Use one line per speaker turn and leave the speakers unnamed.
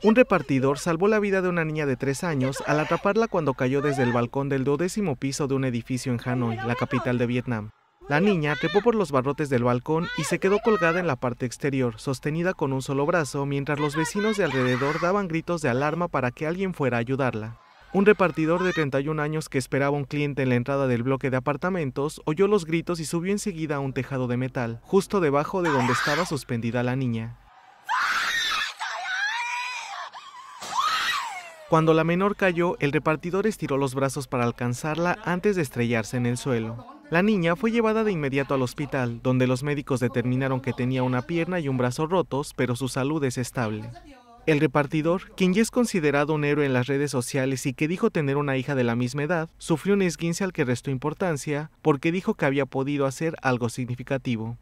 Un repartidor salvó la vida de una niña de tres años al atraparla cuando cayó desde el balcón del duodécimo piso de un edificio en Hanoi, la capital de Vietnam. La niña trepó por los barrotes del balcón y se quedó colgada en la parte exterior, sostenida con un solo brazo, mientras los vecinos de alrededor daban gritos de alarma para que alguien fuera a ayudarla. Un repartidor de 31 años que esperaba un cliente en la entrada del bloque de apartamentos oyó los gritos y subió enseguida a un tejado de metal, justo debajo de donde estaba suspendida la niña. Cuando la menor cayó, el repartidor estiró los brazos para alcanzarla antes de estrellarse en el suelo. La niña fue llevada de inmediato al hospital, donde los médicos determinaron que tenía una pierna y un brazo rotos, pero su salud es estable. El repartidor, quien ya es considerado un héroe en las redes sociales y que dijo tener una hija de la misma edad, sufrió un esguince al que restó importancia porque dijo que había podido hacer algo significativo.